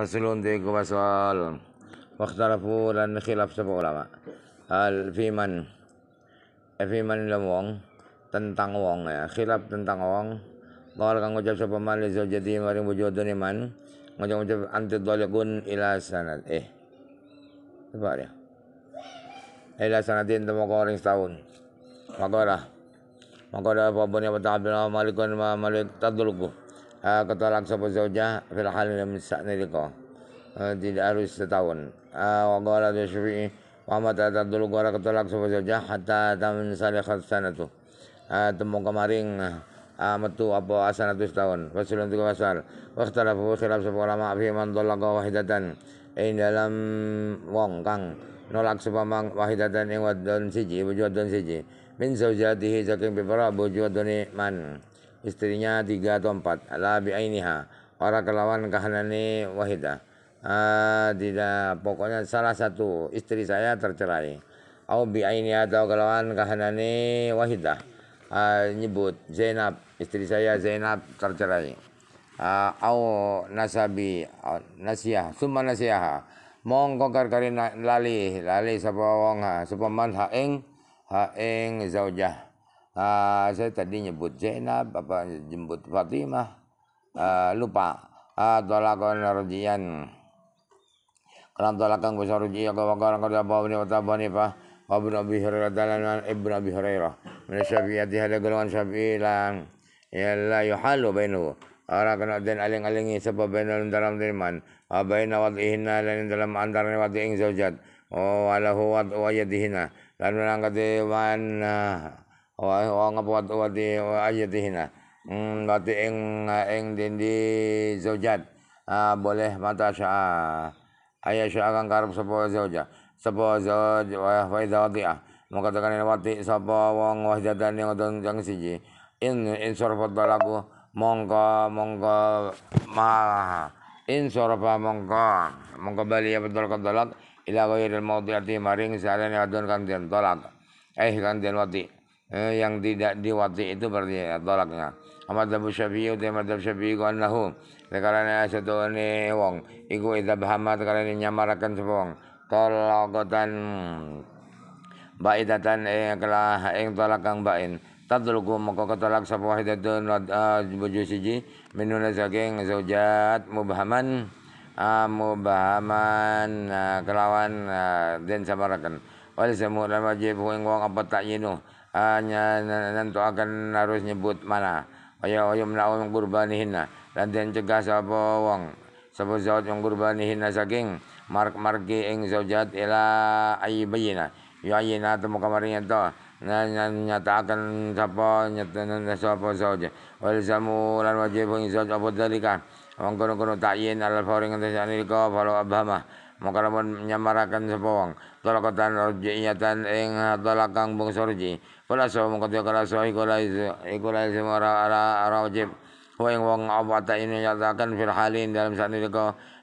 فصل ديك وسؤال واختلفوا dan khilaf sebab ulama hal fi man eh, fi man lam wong tentang wong ya khilaf tentang wong Qala kang ucap sapa man li zaujati maring bojone man ngucap-ngucap anti dhalikun ila sanat eh coba ya ila sanatin temu koring setahun maka lah maka ada apa pun yang bertahan malikun ma malik tadulku uh, ah, ketolak sapa zaujah fil hal lam sa'nirika eh, tidak harus setahun uh, wa qala syafi'i wa ma tatadul qara ketolak sapa zaujah hatta tamin sana sanatu uh, temu kemarin uh, metu apa asanatu setahun fasulun tiga pasal wa ikhtalafu khilaf sapa lama fi man talaqa wahidatan ing dalam wong kang nolak mang wahidatan ing wadon siji bojo wadon siji min dihi saking pipara bojo doni man istrinya tiga atau empat ala ainiha orang kelawan kahanani wahidah ah, tidak pokoknya salah satu istri saya tercerai au ainiha atau kelawan kahanani wahidah ah, nyebut Zainab istri saya Zainab tercerai ah, au nasabi nasiah summa nasiah mongko karkari lali lali sapa wong ha sapa man ha ing ha ing zaujah uh, saya tadi nyebut Zainab apa jemput Fatimah uh, lupa uh, ah, tolakon rojian kalau tolakan kuasa rojian kau bakal kau dapat bani kau dapat bani pa Abu Nabi Hurairah dalam Ibnu Abi Hurairah min syafi'ati ada golongan syafi'i lan ya allah yuhalu ya bainahu orang kena den aling-alingi sebab bainal dalam teman Abaina wadihina lan dalam antaranya wadih ing zaujat. Oh alahu wad wa yadihina. Lan angkat wa wa ngapot wa di wa ayatihina hmm berarti eng eng dindi zaujat boleh mata sya ayah sya akan karep sapa zauja sapa zauj wa fa idza wadi'ah mengatakan ini wati sapa wong wahdatan yang ngodon kang siji in in sorfat balaku mongko mongko malah in sorfa mongko mongko bali ya betul kadalak ila mau mawdi'ati maring sarane adon kang den tolak eh kang den wati' eh, yang tidak diwati itu berarti ya, tolaknya. Amat Abu Syafi'i uti Amat Abu Syafi'i ku annahu. Sekarang satu ini wong. Iku itab hama sekarang ini nyamarakan sepong. Tolakotan baidatan eh kelah yang tolak kang bain. Tadulku maka ketolak sapa wahidatun eh, buju siji minuna saking zaujat amu bahaman ah, ah, kelawan ah, den samarakan. Wal semua lan wajib ing wong apa tak takyinu nanti akan harus nyebut mana ayo ayo menau yang kurbanihinna lan den cegah sapa wong sapa zat yang kurbanihinna saking mark marki ing zaujat ila ayibayina ya ayina temu kamari ento nyatakan sapa nyatakan sapa zauj wal zamu lan wajib ing zauj apa dalika wong kono-kono takyin al faring ngendesani ka falo abhama maka lamun nyamarakan sapa wong talakatan rujiyatan ing tolakang bung ruji Kolase sa mung kadya kala ikolase ikulay ikulay sa mga ara ara wajib huwa yung wong ta ini nyatakan fil halin dalam saat itu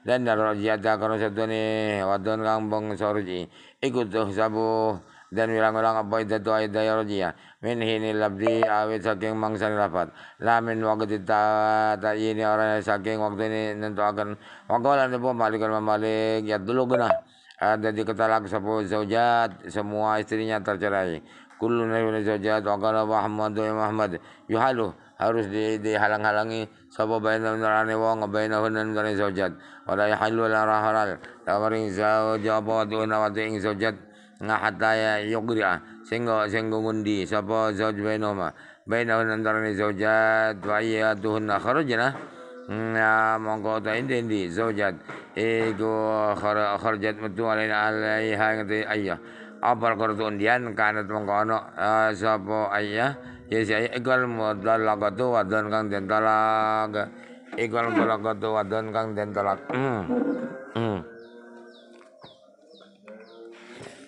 dan darajat ka karo satu ni wadon kang bong sorji ikut tuh sabu dan wilang-wilang apa itu doa ayat ya rojia min hini labdi awit saking mangsa rapat lamin waktu ta ta ini orang saking waktu ini akan wakola itu malikul mamalik ya dulu guna ada di ketalak sepuluh zaujat semua istrinya tercerai kullu nabi saja taqala Muhammad wa Muhammad yuhalu harus di, dihalang-halangi sapa bayna narane wong baina hunan kare saujat wala yuhalu la raharal tawarin sauja apa tuina nawati ing saujat ngahata ya yugria sehingga sehingga ngundi sapa zauj baina ma bayna hunan narane saujat wa iya tuh kharajna Ya mongko ta indi zaujat ego kharajat metu alaiha ngati ayah apa kurtu undian kanat mengkono eh, sapa ayah ya si ayah ikal mudallaqatu wadon kang den talak ikal mudallaqatu wadon kang den talak hmm. hmm.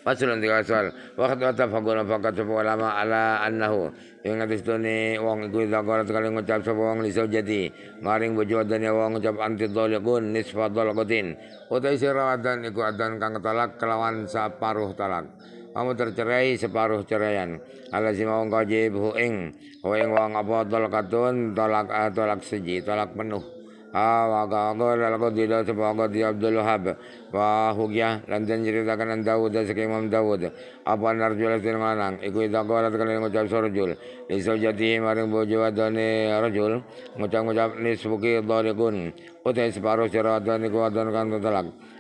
Pasulun tiga soal. Waktu kata fakono fakat ulama ala annahu ing ngatestune wong iku zakat sekali ngucap sapa wong liso jati maring bojo adane ya, wong ngucap anti dhalqun nisfa dhalqatin utai siradan iku adan kang talak kelawan separuh talak kamu tercerai separuh ceraian Ala si mau kajib huing huing wong apa tolak katun tolak eh, tolak seji tolak penuh وضعضر القديدة di Abdul الوهاب وهوجة lan dan ceritakan Daud dan sekimam Daud apa narjul itu nganang iku ida qalat kana ngucap surjul li saujati maring bojo wadone rajul ngucap-ngucap nisbuki dharikun utai separuh sira wadon iku wadon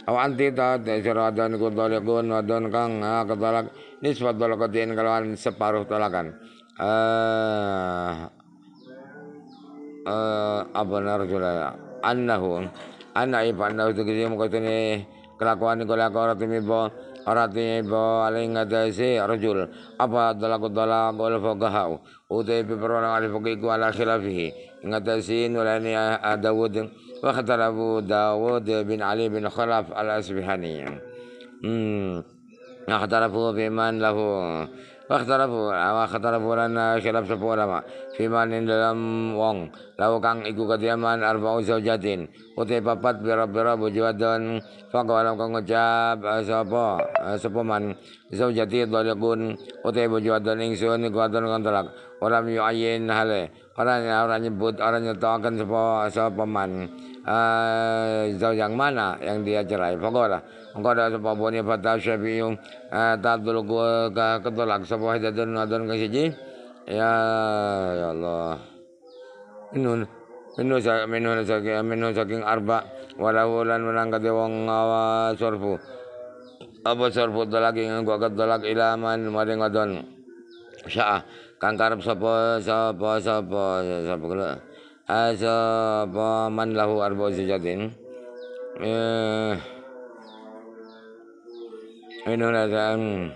aw anti ta sira wadon iku dharikun wadon kang ketalak nisbat dalatin kalawan separuh tolakan eh Eh, apa abana rajula annahu anna ifanna tegese gitu, mukatene kelakuan kelakuan ora tumibo ora tumibo aling ngadase rajul apa dalaku dalak wal faqahu utai bi alif al faqih ala khilafihi ngadase nulani Dawud wa Abu Dawud bin Ali bin Khalaf al-Asbihani hmm اختلفوا في من له Fakhtalafu wa khatalafu lana khilaf sapa ulama fi man dalam wong lau kang iku kadiaman arba'u zaujatin uti papat bira-bira bojo wadon faqala kang ucap eh, sapa eh, sapa man zaujati dalekun uti bojo wadon ingsun iku wadon kontrak ora yu'ayin hale ora ora nyebut orang nyetokan sapa sapa man yang eh, mana yang dia cerai faqala Engkau sapa bani fatah syafi'i eh, tadul ka ketolak sapa hidatun ngadon ke siji. Ya ya Allah. Minun minun minu saking minun saking arba walau lan menangkat wong ngawa sorfu. Apa sorfu tolak ing gua ketolak ilaman maring ngadon. Sya'a kang karep sapa sapa sapa sapa kula. Asa eh, man lahu arba sejatin. Eh minhuna sang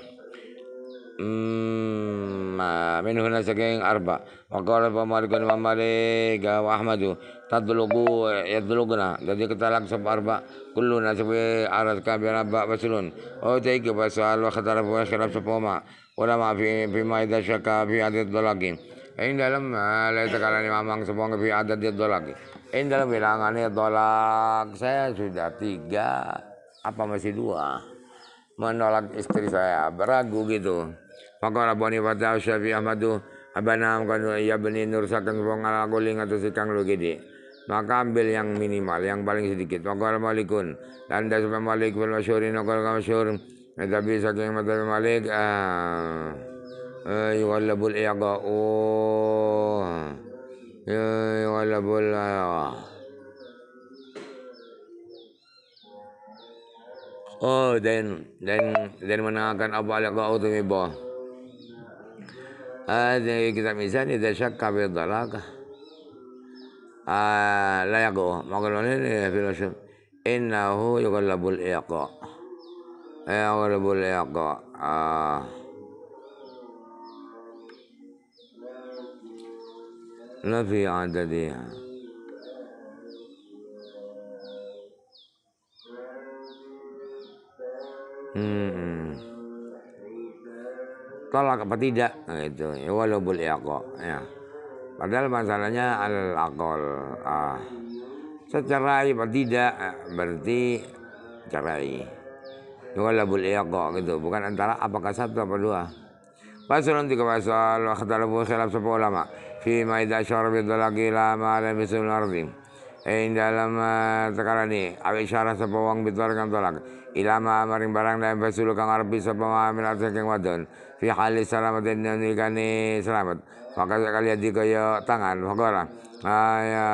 hmm, ma minhuna saking arba wa qala ba malikun wa malik wa ahmadu tadlugu yadluguna jadi kita langsung arba kullu nasbi arat ka bi rabba basulun o oh, taiki basal wa khatara wa khilaf sepoma ma fi fi ma idza syaka fi adad dalagi ini dalam eh, la ni mamang sepong fi adad ya dalagi ini dalam bilangannya dolak saya sudah tiga apa masih dua menolak istri saya beragu gitu maka Rabbani Fatah Syafi Ahmadu abana kanu ya beni nur sakan wong ala guling atau sikang lu gede maka ambil yang minimal yang paling sedikit maka malikun dan dasar malik wal masyhurin maka masyhur bisa saking mata malik ah, eh, yuwallabul iqa oh eh, yuwallabul iyaqa ah, Oh, dan dan dan menangkan apa liqa'u tumibah. هذا كتاب ميزان إذا شك في الضلاقة آه لا يقوه ما قالوا في الأشهر إنه يغلب الإيقاع يغلب الإيقاع آه. نفي عددها Hmm. Tolak apa tidak? Nah, itu. Ya walaupun ya kok Padahal masalahnya al akol. Ah. Secerai apa tidak? Ah, berarti cerai. Walaupun ya gitu. Bukan antara apakah satu apa dua. Pasalun tiga pasal waktu khilaf sepuluh lama. Fi ma idza lagi lama la ma ardim dalam eh, sekarang ni aw isyarah sapa wong kang tolak ilama maring barang dan fasulu kang arep bisa pamamil saking wadon fi hali salamatin ini selamat maka sekali di kaya tangan fakora ah, ya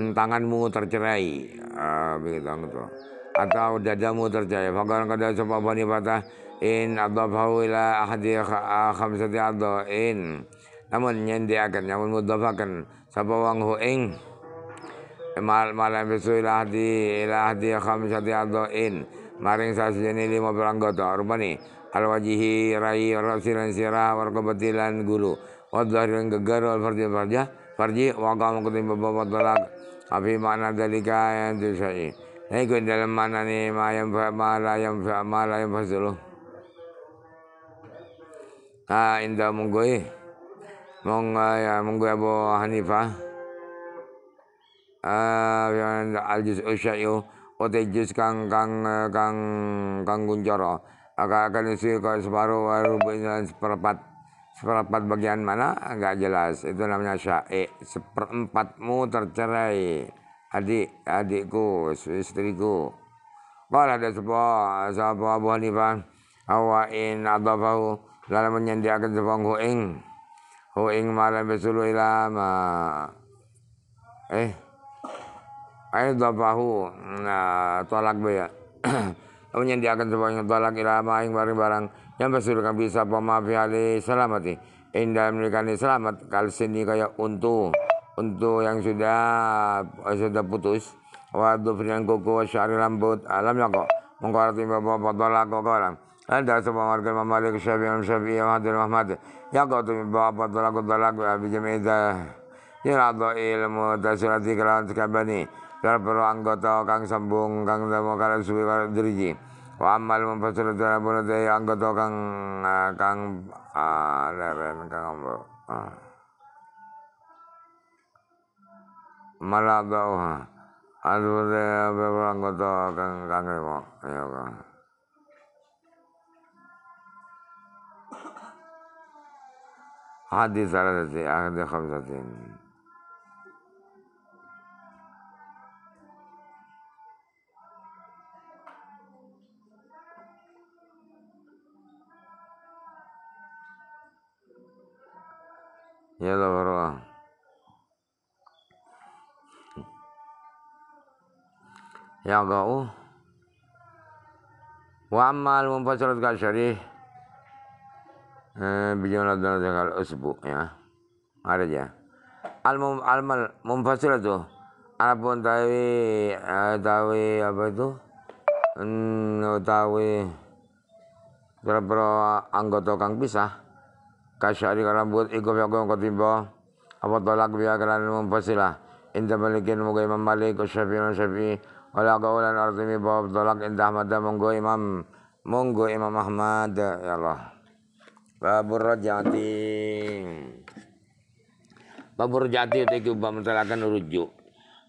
hmm, tanganmu tercerai ah, begitu gitu atau dadamu tercerai fakora kada sapa bani patah in adhabahu ila ahadi khamsati in namun nyendiaken namun mudafakan sapa wong hu ing mal malam besu ilah di ilah di khamsati adoin maring sajene lima peranggota rupane al wajihi rai rasilan sirah warqabatilan gulu wadhahiran gegar wal farji farja farji wa qam api makna dalika yang disayi nah iku dalam mana ni ma fa ma la fa ma la yang fasuluh ha inda munggoe Eh, ya, monggo Abu ya, Hanifah. Eh, ya, al juz usyayu ote juz kang kang eh, kang kang gunjoro akan isi ke separuh bagian seperempat seperempat bagian mana enggak jelas itu namanya syae seperempatmu tercerai adik adikku istriku kalau ada sebuah sahabat Abu Hanifah awain adafahu dalam menyediakan sebuah ing hu ing malam besulu ilama eh pahu, nah tolak be ya diakan sebuah tolak ilama ing barang-barang yang besulu kan bisa pemafi ya, ali selamat ing dalam nikani selamat kali sini kayak untu untuk yang sudah eh, sudah putus waktu dufrian kuku syari rambut alam ya kok mengkorat bapak bapak tolak kok orang أنت أتبع مالك الممالك الشافعي والشافعي ومهد المهمد يقعد بالباب والطلاق والطلاق بجميع ين adha ilmu dasulati kelawan sekabani kal perlu anggota kang sambung kang demo kalau suwi kal diriji wa amal anggota kang kang leren kang malah beberapa anggota kang kang demo ya kang عدي ثلاثة عدي خمسة يلا وراه وعمال وأما المنفصلة كالشريح dalam tanggal usbu ya ada ya al mum al mal mumfasil itu Ana tawi eh, tawi apa itu hmm, oh, tawi berapa anggota kang pisah kasyari buat ikut ya kau tiba apa tolak biar kalian mumfasilah inta balikin moga imam malik syafi Walau kau qawlan arzimi bab tolak indah mada monggo imam monggo imam ahmad ya Allah Babur Jati, Babur rajati itu kita mentelakan rujuk.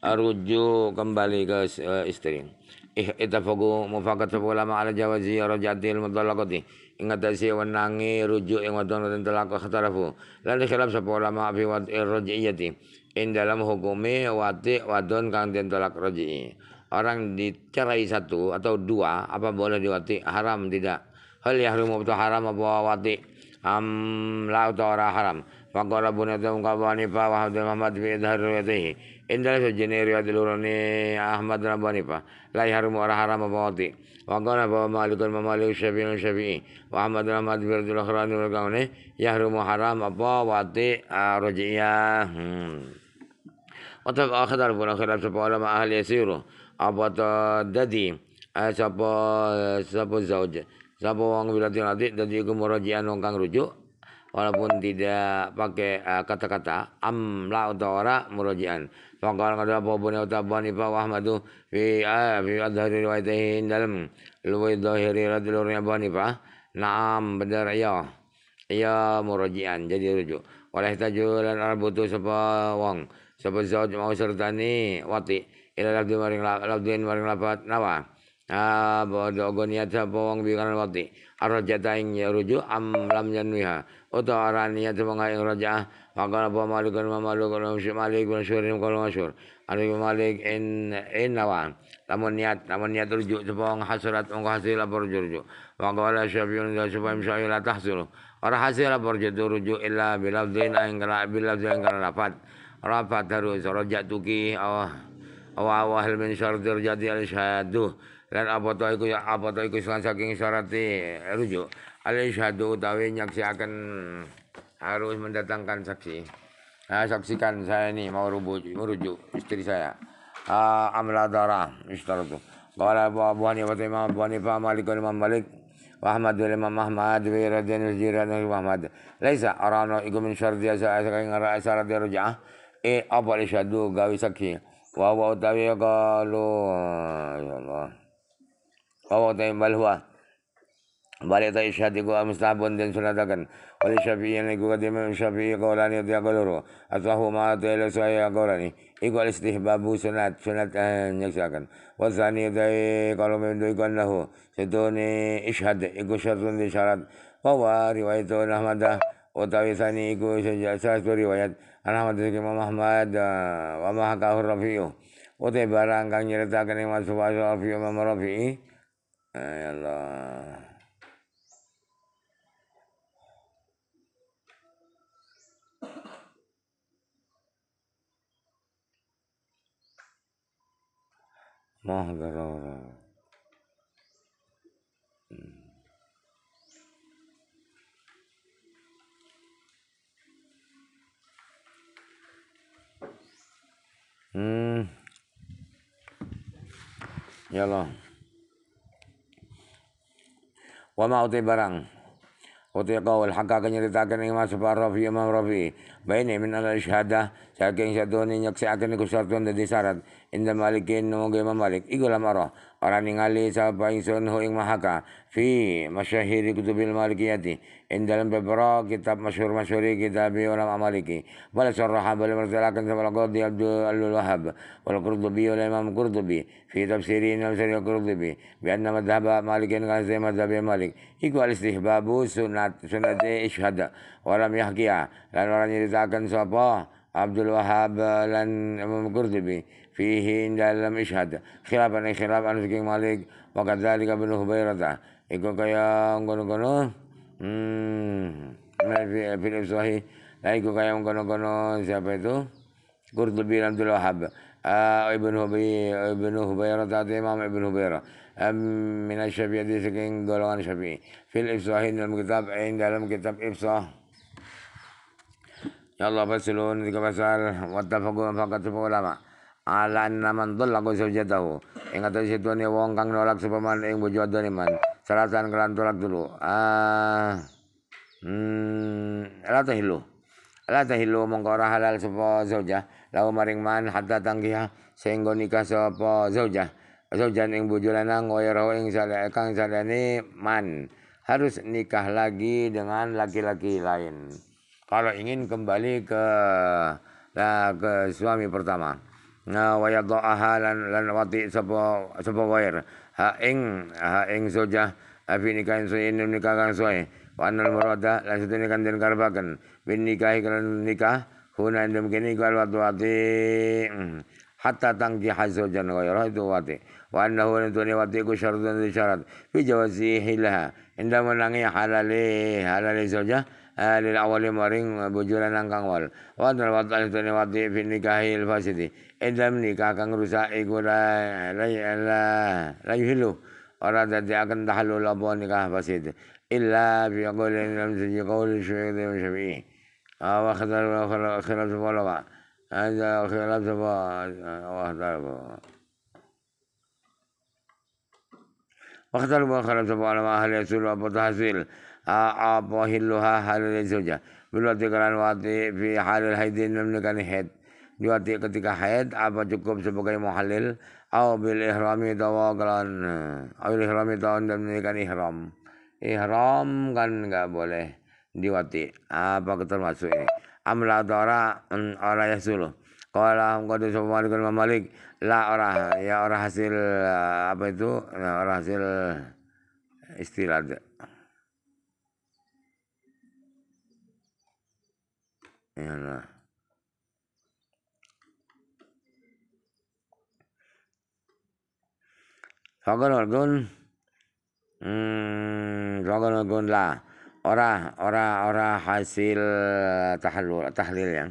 Eh, rujuk kembali ke eh, istri. Eh fokus mufakat sebuah ulama ala jawazi rajatil Ingat Ingatasi wenangi rujuk yang wadon dan talak khatarafu. Lalu khilaf sapa ulama fi wad eh, rajiyati. In dalam hukumi wati wadon kang den talak Jati. Orang dicerai satu atau dua apa boleh diwati haram tidak. Hal yahrumu haram apa wati am la utara haram fa qala bunada bani qawani fa wa hadu muhammad bi dhar yadihi in dal sajni riyad lurani ahmad rabani fa la yarmu ara haram wa wadi wa qala ba malikun ma malik syafi'i syafi'i wa ahmad rahmad bi dhar haram wa qawani yahrumu haram apa wadi rajia wa ta akhadar bun akhirat sapa ala ahli yasiru apa ta dadi sapa sapa zauj Sapa wong wilatil adik dadi iku murajian wong kang rujuk walaupun tidak pakai kata ah, kata-kata amla atau ora murajian. Faqala qad babun utabani fa Ahmadu fi ah, fi adhari riwayatihi dalam luwi dhahiri radhil riwayatihi fa na'am benar ya. Ya murajian jadi rujuk. Oleh tajulan arbutu sapa wong sapa zauj mau sertani wati ila labdi maring labdin maring lapat nawah. Ah, bahwa niat sapa wong bikan wati. Arjata ing rujuk am lam yanwiha. Uta ora niat mangka ing rajaah. Faqala apa malikun ma malikun malik wa syurim kal masyur. Ari malik in in lawan. Lamun niat, lamun niat rujuk sapa wong hasrat mangka hasil apa rujuk rujuk. Faqala syafiun la sapa imsya'il la tahsul. Ora hasil apa rujuk rujuk illa bilafdin ing kala bilafdin kala lafat. Rapat harus rajatuki awah awah min syardir jadi al syahaduh lan apa to iku ya apa to iku saking syarate rujuk alai syahadu utawi nyaksiaken harus mendatangkan saksi nah, saksikan saya ini mau rujuk merujuk istri saya uh, amla darah istaratu bawa abu bawa imam abu hanifah malik imam malik wa ahmad wa Muhammad ahmad raja radin jiran wa ahmad laisa no iku min syarti saya saking syarat rujah eh apa isyadu gawe saksi wah wah utawi kalau ya, ya Allah Kau tahu balwa. Balik tayo siya, di ko amistabon din sunadagan. Wali syafi'i ni ko kadima syafi'i kaulani at yakuluro. At wahuma at yalo sa Iku Iko alistihbabu sunat, sunat eh, nyaksakan. Wasani tayo kalumindo ikon lahu. Sito ni ishad, iko di syarat. Wawa riwayatun ahmadah. وطاويثاني syarat riwayat. روايات عن أحمد الإمام أحمد وما حكاه Utai barang أران كان يرتاك نعمة سبحانه الرفيع ومام رفيعي Ayolah. Mahdarara. Hmm. ya Yalah wa ma uti barang Uti kawal haka kanyaritakan imam sepa Rafi imam Rafi Baini min ala isyhadah Saking satu ni nyaksiakan iku sartuan dadi syarat malikin nungu imam malik Iku lam ora ningali sapa ingsun ho ing mahaka fi masyahiri kutubil malikiyati ing dalam beberapa kitab masyhur masyuri kitab ulama amaliki wala sarraha bal martalakan sama qadi Abdul Wahab wal Qurtubi wal Imam Qurtubi fi tafsirin al-Sari al bi anna madhhab malikin kan sama madhhab malik iku al-istihbabu sunat sunat isyhad wa lam yahqiya lan orang nyeritakan sapa Abdul Wahab lan Imam Qurtubi فيه إن لم يشهد خلافا أي خلاف أنس كي مالك وقد ذلك بن هبيرة يقول كيا أنقل قنو في الإبصاحي لا يقول كيا أنقل قنو siapa itu Qurtubi Abdul Wahab ابن هبي ابن هبيرة ذات إمام ابن هبيرة أم من الشافعية دي سكين قولوان الشافعي في الإفصاح إن الكتاب عند علم كتاب إفصاح يلا فصلون ذكر فصل واتفقوا فقط العلماء Alan naman tol ako sa jatahu. Ingat si tuan ni wong kang nolak supaman ing bojo adone man. Salatan kelan tolak dulu. Ah. Hmm, hilo hilu. Lata hilo mong kora halal sapa zauja. Lau maring man hatta tanggiha sehingga nikah sapa zauja. Zaujan ing bojo lanang wayrahu ing sale kang salene man. Harus nikah lagi dengan laki-laki lain. Kalau ingin kembali ke nah, ke suami pertama na wa yadha'aha lan lan wati sapa sapa wair ha ing ha ing zojah abi nikah suwi nikah kang suwi wa anal murada lan sedene kan den karepaken bin nikah kan nikah huna endem kene iku al wati hmm. hatta tangki hazojan ghayra itu wati wa annahu lan tuni wati ku syaratun syarat fi jawazihi laha inda menangi halale halale zojah lil awali maring bujuran angkang wal wa anal wati tuni wati fi إلمني كاكن رسائي كورا لا لا يهلو أراد أن تحلل أبوان نكاح بسيط إلا بقول لم تجي قول شيخ شفيعي واخضر خلاف بلغة هذا خلاف واخضر واختلف وخلاف علماء أهل يسول وأبو تحصيل أبو هلها حال الزوجة بالوقت قران في حال الحيدين لم نكن حيد diwati ketika haid apa cukup sebagai muhalil au bil ihrami tawalan au bil ihrami tawan dan menunaikan ihram ihram kan nggak boleh diwati apa termasuk ini amla tara mm, ora yasulu qala qad subhanahu wa malik la ora ya ora hasil eh, apa itu ya, ora hasil istirahat ya lah Gun, hmm, Gun lah ora ora ora hasil tahlul tahlil ya.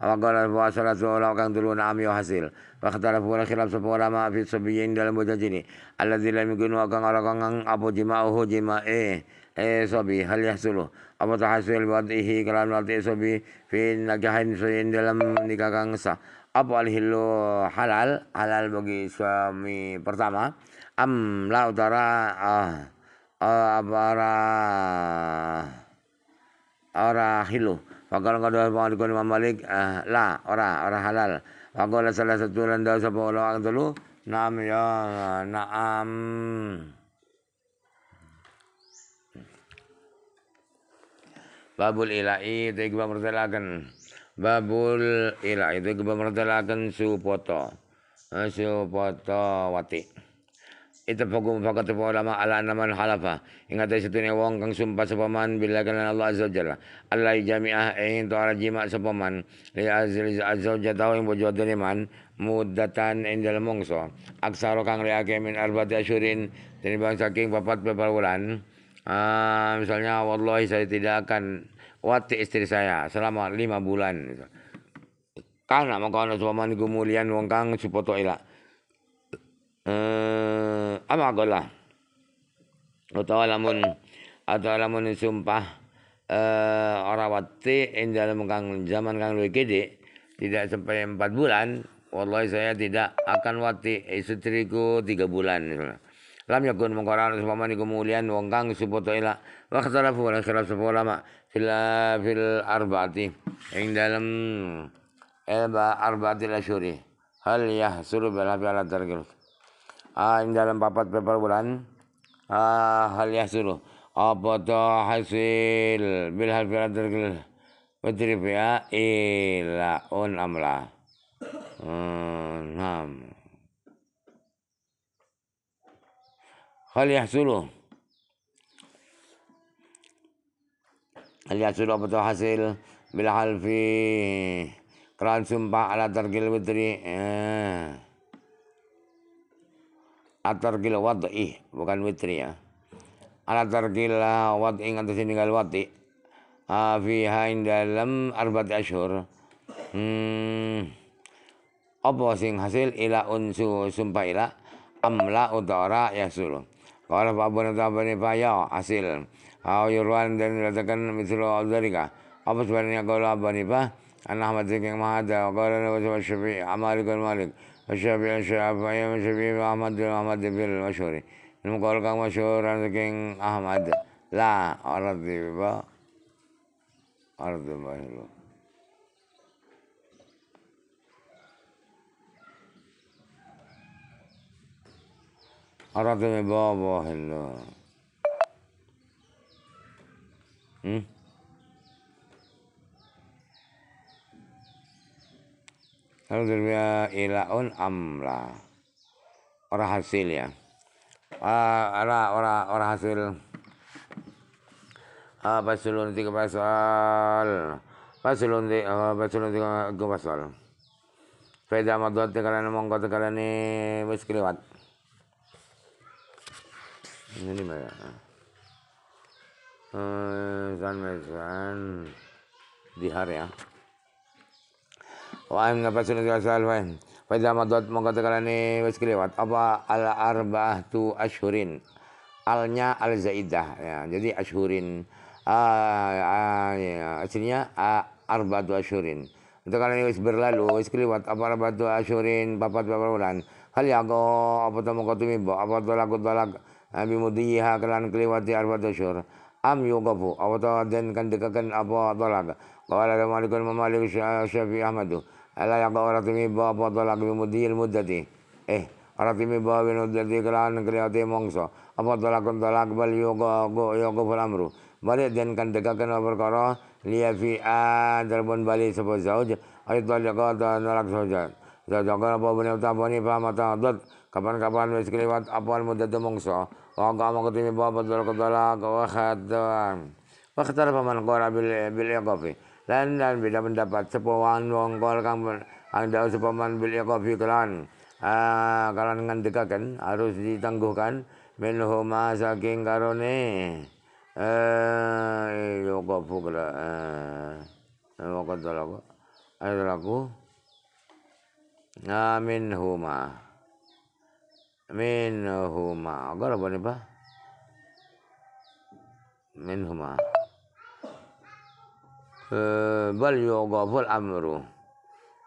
Wa qala wa salatu wa kang dulu nami wa ya hasil. Wa khatara pula khilaf sapa ulama fi sabiyin dalam bujaj ini. Alladzi lam mungkin kang orang kang abu jima'uhu jima'i eh sabi hal yahsulu tahasil tahsil ihi kalam wadi sabi fi najahin sayin dalam nikah kang sah. Apa al halal halal bagi suami pertama am la utara ah uh, ah, para ora hilu Fakal kada pangalikon Imam Malik ah, la ora ora halal. Fakal salah satu lan dah sapa ulang telu nam ya naam. Babul ilai itu ibu mertelakan. Babul ilai itu su mertelakan su Supoto wati. Ita Itafagu fakat po ulama ala naman halafa. Ingat ay satunya wong kang sumpah sa paman bila kanan Allah Azza wa Jalla. Allah jami'ah ingin to ala jima sa paman. Li azil Azza Jalla Tawin bujo man mudatan indal mongso. Aksaro kang riake min arbati asyurin. bang saking papat peperwulan. Uh, ah, misalnya, wallahi saya tidak akan wati istri saya selama lima bulan. Karena maka ana suamaniku wong kang supoto ila. Eh, gola utawa lamun atau lamun sumpah eh ora wati ing dalam kang zaman kang luwih tidak sampai empat bulan wallahi saya tidak akan wati istriku tiga bulan lam yakun mengkoran umpamani kemuliaan wong kang supoto ila wa khtalafu wa khilaf sepuluh lama fil fil arba'ati ing dalam elba eh, arba'atil asyuri hal yahsulu bil ala tergerus uh, dalam papat bulan uh, ah, hal yasuru apa hasil bil hal fil Menteri PA ila un amla. Enam. Hmm, hal yahsulu. Hal yahsulu apa tuh hasil hal halfi Kran sumpah ala tergil menteri. Eh. Ah. Atar atarkil wad'i bukan witri ya ala tarkil wad'i atas gal wati fiha in dalam arbat ashur hmm apa sing hasil ila unsu sumpah ila amla utara ya suruh kalau pak abun tabani fa ya hasil au yurwan dan letakkan mislu dzalika apa sebenarnya kalau abani pak an mati yang mahada Kalau qala wa syafi'i amalikul malik والشافعي الشافعي والشبيب أحمد بن أحمد بن المشهوري المقال كان مشهور عند كين أحمد لا أرض با أرض با أرض بابا هلو Saudara ilaun amla. Ora hasil ya. Uh, ora ora hasil. ah pasulun tiga pasal. Pasulun di, uh, pasulun tiga ah, pasal. Faida madwat tekalane mongko tekalane wis kelewat. Ini mana? Ya. Eh, zan zan dihar ya wa aim sunat asal fahim fa idza madat maka tekalane kelewat apa al tu ashurin alnya al zaidah ya jadi ashurin ah, ah, ya, aslinya ah, tu ashurin untuk kalian wes berlalu wes kelewat apa tu ashurin bapak bapak bulan hal ya apa temu kotumimbo ah, kan apa tolak Nabi Mudiyah kelan kelewati tu ashur am yuqafu apa tu dan kan dekakan apa tu qala malikun alaikum warahmatullahi wabarakatuh. Allah yang bawa rati miba foto lagi memudihil mudati. Eh, rati miba winudati kelahan kreati mongso. Apa tolak kontolak bal yoga go yoga pelamru. Balik dan kan dekakan apa perkara lihat fi a balik sebab zauj. ayo tolak kata nolak saja. Zaujakan apa benda utama ni paham atau adat. Kapan-kapan mesti kelihat apa yang mudah tu mongso. Wang oh, kamu ketemu bapa tolak kontolak wahat tuan. apa terpaman kau rabil bil yoga lan dan beda pendapat sepawan wong kol kang anda sepaman bil ya kopi kelan ah kalan ngendikaken harus ditangguhkan menhoma saking karone eh iya, kopi kela eh wong kol lagu ayo lagu amin huma min huma agar apa nih pak min huma Eh, bal yughaful amru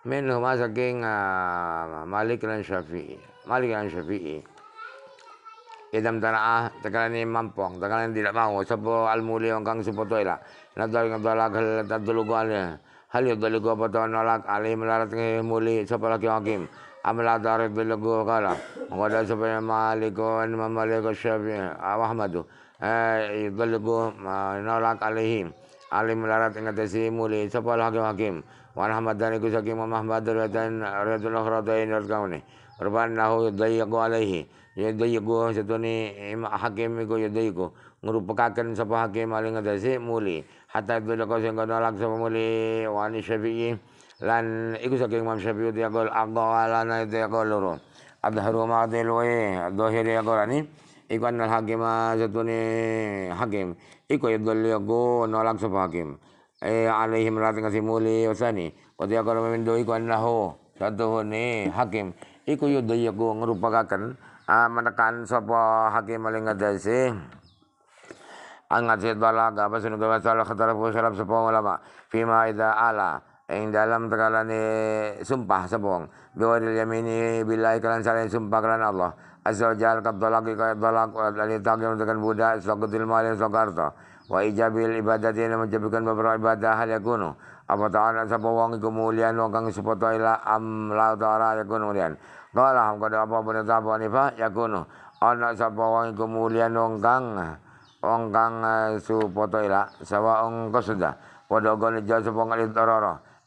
minhum saking ah, Malik lan Syafi'i Malik lan Syafi'i idam tanah ini mampong tekalane tidak mau sapa al mulia kang sepoto ila nadal ngadalak tadulugane hal yadulug apa ta nolak ali melarat muli sapa lagi hakim amla darik bilugu kala ngada sapa malikun mamalik syafi'i ahmadu eh yadulug ah, nolak alaihim alim larat ing muli, muli sapa hakim hakim wan dan iku sakim Imam Ahmad dan radul akhratain kaune rubban nahu dayyaku alaihi setuni im hakim iku dayyaku ngrupakaken sapa hakim aling atase muli hatta dulu kau sing kono lak sapa mule wan syafi'i lan iku sakim Imam Syafi'i dia gol aqwa lan dia gol loro adharu ma'dil wa dhahiri ya iku annal hakim azatuni ah, hakim iku yudul ya yaku nolak sapa hakim eh alaihim ratang ngasih muli wati wa tiyakar memindo iko ho satu huni hakim iku yudhayaku ngerupakakan uh, ah, menekan sapa hakim maling ngadasi angat sid balaga basun gawa salah khatara pu syarab sapa ulama fima idha ala Eng dalam tekalane sumpah sepong biwaril ini bilai kalan salin sumpah kalan Allah asal jahal katolaki kaya dari takdir dengan budak sokutil malin sokarta wa ijabil ibadat ini menjadikan beberapa ibadah hal kuno. apa ta'ala sapa wong iku mulian wong kang ila am lautara yang kuno mulian qala ham kada apa bener sapa nifa yakunu kuno. sapa wong iku mulian wong kang wong kang e, supoto ila sawa ong kesudah padha gone jasa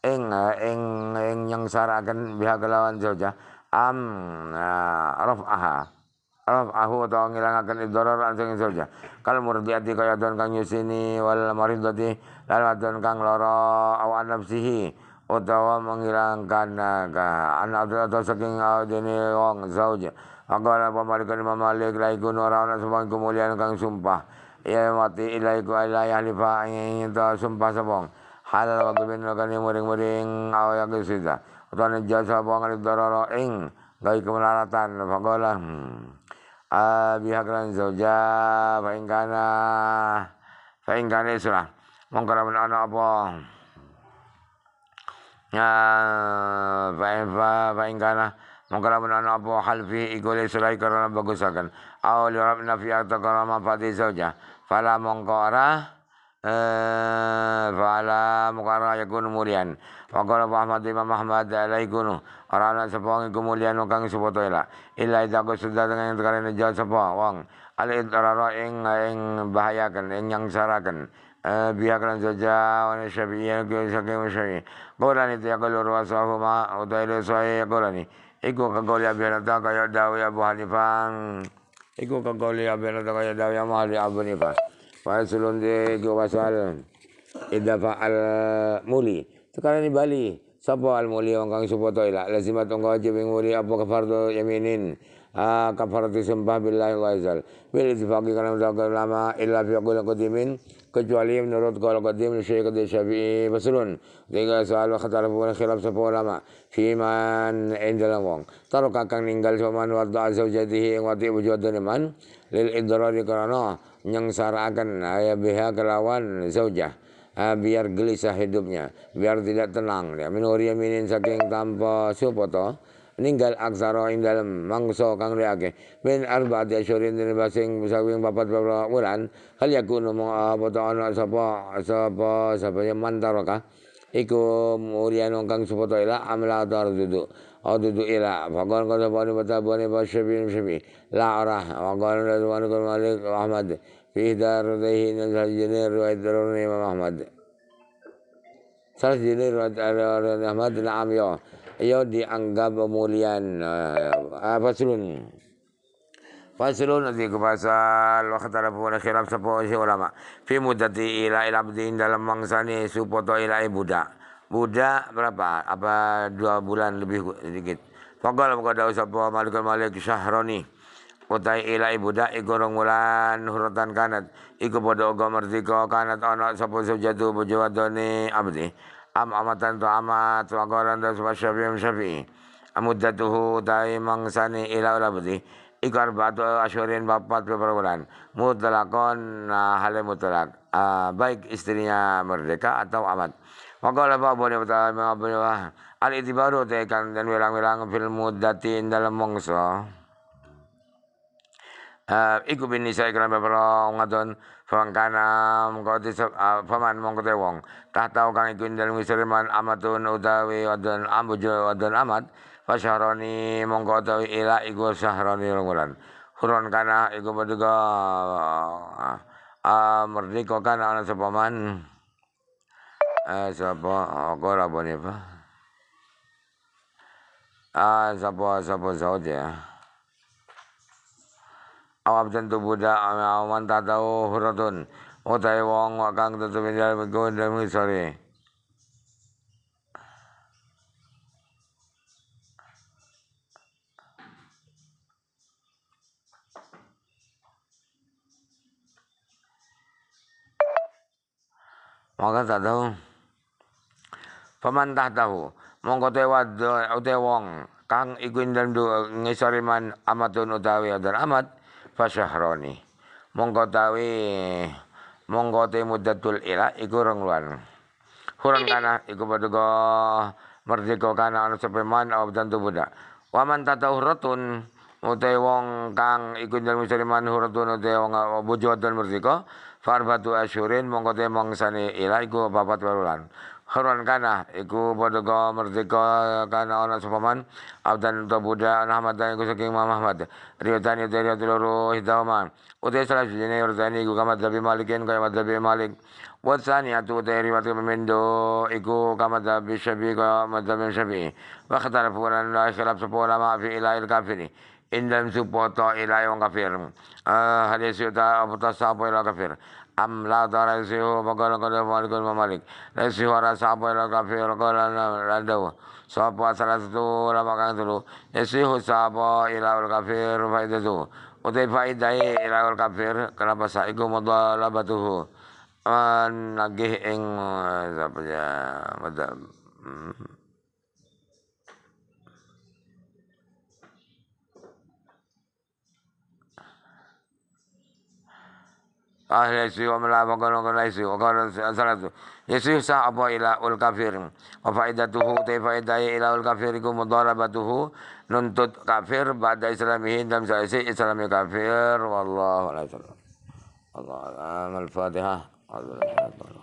eng eng eng eng yang sarakan biha kelawan jauh am nah, raf'aha rafahu atau ngilangaken idarar anjing saja. kal murdiati kaya don kang yusini wal maridati lan adon kang loro aw nafsihi utawa menghilangkan naga anak atau saking dene ah, wong zauja agama pamalikan Imam Malik laiku ora ana sumpah kemuliaan kang sumpah ya mati ilaiku ala yahlifa ing ta sumpah sepong. halal wa gubin lakani muring-muring aw yakisida atau jasa bangan darara ing gai kemelaratan faqala abihakran zauja fa in kana fa isra mongkara men ana apa ya fa fa mongkara men apa halfi igole surai karena bagus aw li rabbina fi ataqara ma fati saja, fala mongkara Fala eh, mukara yakunu mulian wa qala Ahmad Imam Ahmad orang arana sapa iku mulian kang sapa to ila illa idza sudah dengan yang terkali nejo sapa wong al idrara ing ing bahayakan ing yang sarakan eh, biakran saja wa syafi'iyya ku sakim syafi'i qawlan itu yaqulu ruwasahu ma ya sahi qawlani iku kagoli abiyana ta kaya dawu ya Abu Hanifah iku kagoli abiyana ta kaya dawu ya Abu Hanifah Fasulun di jawab soal Idza fa'al muli. Sekarang di Bali, sapa al muli wong kang sapa to ila lazimat wajib ing muli apa kafardu yaminin. Ah kafardu sembah billahi wa izal. Bil ittifaqi kana lama illa fi qul qadimin kecuali menurut qul qadim Syekh Syafi'i fasulun. Tiga soal wa khatar wa khilaf sapa ulama. Fi man indal wong. taruh kakang ninggal sapa man wa da'a jadihi ing wati wujudane man lil idrari karena nyengsarakan ayah biha kelawan zaujah ah, biar gelisah hidupnya biar tidak tenang ya minin saking tanpa supoto ninggal aksara ing dalam mangsa kang riake min arbaati asyurin den basing saking papat bapak wulan hal yakunu mung apa ah, anak ana sapa sapa sapa ya mantaraka iku muriyan kang supata ila amla dar أدد إلى فقال قد أباني بتابوني بالشفيع شفيع لا أراه وقال رضوان بن مالك وأحمد فيه دار رديه نزل الجنين رواية درون الإمام أحمد salah sendiri Ahmad Naam ya ya dianggap pemulihan eh, eh, apa sulun Faslun nanti ke pasal wa khatarafu wa khilaf sapa ulama fi mudati ila ilabdi dalam ni supoto ila ibuda. Budak berapa? Apa dua bulan lebih sedikit. Faqala mengkada usapa malikul malik syahroni. Utai ila ibu da'i gorong hurutan kanat. Iku pada uga merdeka kanat anak sapa doni apa abdi. Am amatan tu amat tu qalan syafi am syafi'i syafi'i. Amuddatuhu ta'i mangsani ila ula budi. Iku arba'atu asyurin bapat beberapa bulan. Mutlakon nah, halimutlak. Ah, baik istrinya merdeka atau amat. Wakala apa boleh ta'ala mengapa? Hanifah al baru tekan dan wilang wilang film mudatin dalam mongso. Eh, iku saya nisa ikram bepro ngadon fangkana mengkoti paman ah, mengkoti wong. tak tahu kang iku dalam wisriman amatun utawi wadon ambujo wadon amat fasyaroni mongko utawi ila iku sahroni lungulan huron kana iku berduga ah, merdeka kana anak sepaman Eh, sapa? Aku ora bone, Pak. Ah, sapa sapa saja. Awab tentu buddha ame awan tatau oh, huratun. Utai wong wakang tentu menjalan begun dan mengisari. Maka tak Pemantah tahu, mongko te ute wong kang iku ing dalem ngisore man amatun utawi adar amat fasyahroni mongko tawi mongko te muddatul ila iku rong wulan hurang kana iku paduka merdeka kana ana sepeman abdan tu budak waman tatawratun utai wong kang ikun dalem ngisore man huratun utai wong bojo adan merdeka farbatu asyurin mongko te mongsane ila iku bapak warulan. Harwan kana iku padha merdeka kana ana sapa untuk abdan utawa budak ana Ahmad dan iku saking Imam Ahmad riyadani dari loro hidaman utai salah sijine riyadani iku kama dhabi malikin kaya madhabi malik wa tsaniyatu dari riwayat pemindo iku kamat dhabi syabi kaya madhabi syabi wa khatara furan la khilaf sapa ulama fi ilail kafiri indam supoto ilai kafirmu. kafir ah, hadis uta apa sapa ila kafir am la tarasihu faqala qad malikul mamalik laisi wa rasabu ila kafir qala radaw sapa salah satu lama kang dulu yasihu sapa ila al kafir faidatu utai faidai ila al kafir kenapa saiku mudalabatuhu nagih ing eh, sapa ya madam hmm. Ahli isu wa mela wa isu wa gono salatu sah apa ila ul kafir Wa faidatuhu te faidaya ila ul kafir Iku mudarabatuhu Nuntut kafir Bada islamihi dalam salat isi islami Wallahu alam al-fatiha Alhamdulillah